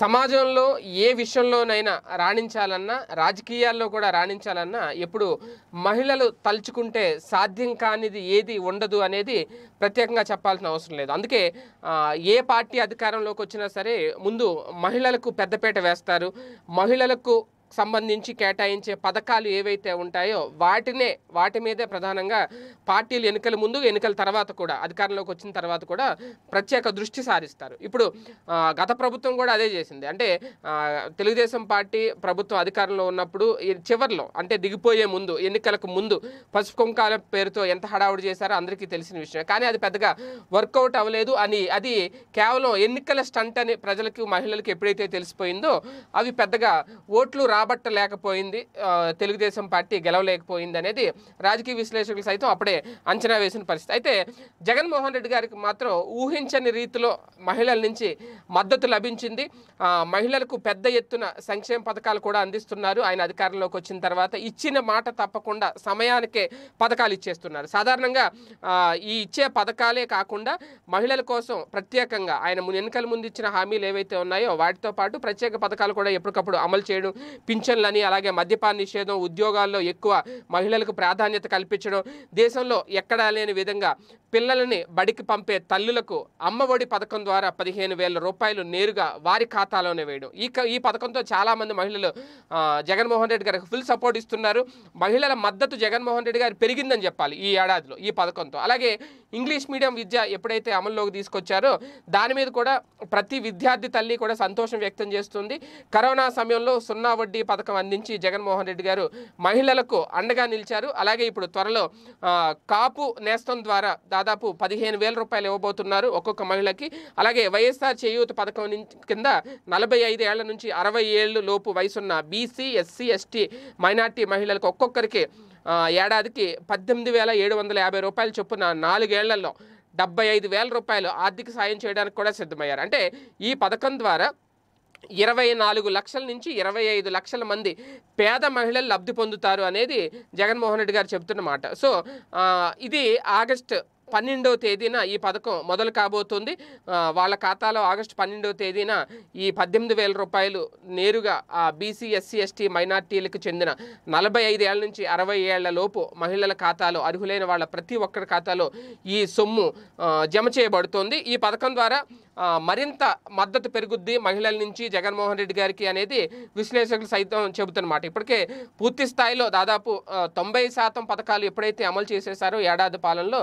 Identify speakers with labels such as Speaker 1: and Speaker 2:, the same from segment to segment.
Speaker 1: సమాజంలో ఏ విషయంలోనైనా రాణించాలన్నా రాజకీయాల్లో కూడా రాణించాలన్నా ఇప్పుడు మహిళలు తలుచుకుంటే సాధ్యం కానిది ఏది ఉండదు అనేది ప్రత్యేకంగా చెప్పాల్సిన అవసరం లేదు అందుకే ఏ పార్టీ అధికారంలోకి వచ్చినా సరే ముందు మహిళలకు పెద్దపీట వేస్తారు మహిళలకు సంబంధించి కేటాయించే పథకాలు ఏవైతే ఉంటాయో వాటినే వాటి మీదే ప్రధానంగా పార్టీలు ఎన్నికల ముందు ఎన్నికల తర్వాత కూడా అధికారంలోకి వచ్చిన తర్వాత కూడా ప్రత్యేక దృష్టి సారిస్తారు ఇప్పుడు గత ప్రభుత్వం కూడా అదే చేసింది అంటే తెలుగుదేశం పార్టీ ప్రభుత్వం అధికారంలో ఉన్నప్పుడు చివరిలో అంటే దిగిపోయే ముందు ఎన్నికలకు ముందు పసుపు కుంకాల పేరుతో ఎంత హడావుడి చేశారో అందరికీ తెలిసిన విషయం కానీ అది పెద్దగా వర్కౌట్ అవ్వలేదు అని అది కేవలం ఎన్నికల స్టంట్ అని ప్రజలకు మహిళలకు ఎప్పుడైతే తెలిసిపోయిందో అవి పెద్దగా ఓట్లు రా రాబట్టలేకపోయింది తెలుగుదేశం పార్టీ గెలవలేకపోయింది అనేది రాజకీయ విశ్లేషకులు సైతం అప్పుడే అంచనా వేసిన పరిస్థితి అయితే జగన్మోహన్ రెడ్డి గారికి మాత్రం ఊహించని రీతిలో మహిళల నుంచి మద్దతు లభించింది మహిళలకు పెద్ద ఎత్తున సంక్షేమ పథకాలు కూడా అందిస్తున్నారు ఆయన అధికారంలోకి వచ్చిన తర్వాత ఇచ్చిన మాట తప్పకుండా సమయానికే పథకాలు ఇచ్చేస్తున్నారు సాధారణంగా ఈ ఇచ్చే పథకాలే కాకుండా మహిళల కోసం ప్రత్యేకంగా ఆయన ఎన్నికల ముందు ఇచ్చిన హామీలు ఏవైతే ఉన్నాయో వాటితో పాటు ప్రత్యేక పథకాలు కూడా ఎప్పటికప్పుడు అమలు చేయడం పింఛన్లని అలాగే మద్యపాన నిషేధం ఉద్యోగాల్లో ఎక్కువ మహిళలకు ప్రాధాన్యత కల్పించడం దేశంలో ఎక్కడా లేని విధంగా పిల్లలని బడికి పంపే తల్లులకు అమ్మఒడి పథకం ద్వారా పదిహేను వేల రూపాయలు నేరుగా వారి ఖాతాలోనే వేయడం ఈ ఈ పథకంతో చాలామంది మహిళలు జగన్మోహన్ రెడ్డి గారికి ఫుల్ సపోర్ట్ ఇస్తున్నారు మహిళల మద్దతు జగన్మోహన్ రెడ్డి గారు పెరిగిందని చెప్పాలి ఈ ఏడాదిలో ఈ పథకంతో అలాగే ఇంగ్లీష్ మీడియం విద్య ఎప్పుడైతే అమల్లోకి తీసుకొచ్చారో దాని మీద కూడా ప్రతి విద్యార్థి తల్లి కూడా సంతోషం వ్యక్తం చేస్తుంది కరోనా సమయంలో సున్నా వడ్డీ పథకం అందించి జగన్మోహన్ రెడ్డి గారు మహిళలకు అండగా నిలిచారు అలాగే ఇప్పుడు త్వరలో కాపు నేస్తం ద్వారా దాదాపు పదిహేను వేల రూపాయలు ఇవ్వబోతున్నారు ఒక్కొక్క మహిళకి అలాగే వైఎస్ఆర్ చేయూత పథకం కింద నలభై ఐదు ఏళ్ల నుంచి అరవై ఏళ్ళు లోపు వయసున్న బీసీ ఎస్సీ ఎస్టీ మైనార్టీ మహిళలకు ఒక్కొక్కరికి ఏడాదికి పద్దెనిమిది వేల ఏడు వందల యాభై రూపాయలు చొప్పున నాలుగేళ్లలో డెబ్బై ఐదు వేల రూపాయలు ఆర్థిక సాయం చేయడానికి కూడా సిద్ధమయ్యారు అంటే ఈ పథకం ద్వారా ఇరవై నాలుగు లక్షల నుంచి ఇరవై ఐదు లక్షల మంది పేద మహిళలు లబ్ధి పొందుతారు అనేది జగన్మోహన్ రెడ్డి గారు చెబుతున్న మాట సో ఇది ఆగస్ట్ పన్నెండవ తేదీన ఈ పథకం మొదలు కాబోతుంది వాళ్ళ ఖాతాలో ఆగస్టు పన్నెండవ తేదీన ఈ పద్దెనిమిది వేల రూపాయలు నేరుగా ఆ బీసీ ఎస్సీ ఎస్టీ మైనార్టీలకు చెందిన నలభై ఐదేళ్ల నుంచి అరవై ఏళ్ల లోపు మహిళల ఖాతాలో అర్హులైన వాళ్ళ ప్రతి ఒక్కరి ఖాతాలో ఈ సొమ్ము జమ చేయబడుతోంది ఈ పథకం ద్వారా మరింత మద్దతు పెరుగుద్ది మహిళల నుంచి జగన్మోహన్ రెడ్డి గారికి అనేది విశ్లేషకులు సైతం చెబుతున్నమాట ఇప్పటికే పూర్తి స్థాయిలో దాదాపు తొంభై శాతం పథకాలు ఎప్పుడైతే అమలు చేసేసారో ఏడాది పాలనలో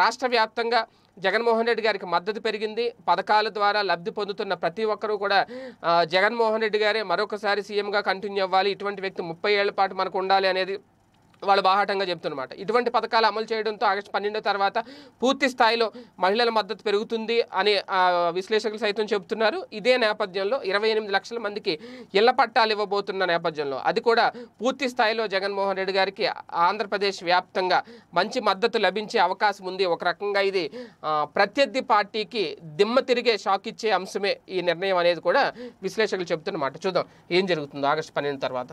Speaker 1: రాష్ట్ర వ్యాప్తంగా జగన్మోహన్ రెడ్డి గారికి మద్దతు పెరిగింది పథకాల ద్వారా లబ్ధి పొందుతున్న ప్రతి ఒక్కరూ కూడా జగన్మోహన్ రెడ్డి గారే మరొకసారి సీఎంగా కంటిన్యూ అవ్వాలి ఇటువంటి వ్యక్తి ముప్పై ఏళ్ల పాటు మనకు ఉండాలి అనేది వాళ్ళు బాహాటంగా చెప్తున్నమాట ఇటువంటి పథకాలు అమలు చేయడంతో ఆగస్టు పన్నెండు తర్వాత పూర్తి స్థాయిలో మహిళల మద్దతు పెరుగుతుంది అని విశ్లేషకులు సైతం చెబుతున్నారు ఇదే నేపథ్యంలో ఇరవై ఎనిమిది లక్షల మందికి ఇళ్ల పట్టాలు ఇవ్వబోతున్న నేపథ్యంలో అది కూడా పూర్తి స్థాయిలో జగన్మోహన్ రెడ్డి గారికి ఆంధ్రప్రదేశ్ వ్యాప్తంగా మంచి మద్దతు లభించే అవకాశం ఉంది ఒక రకంగా ఇది ప్రత్యర్థి పార్టీకి దిమ్మ తిరిగే షాక్ ఇచ్చే అంశమే ఈ నిర్ణయం అనేది కూడా విశ్లేషకులు చెబుతున్నమాట చూద్దాం ఏం జరుగుతుందో ఆగస్టు పన్నెండు తర్వాత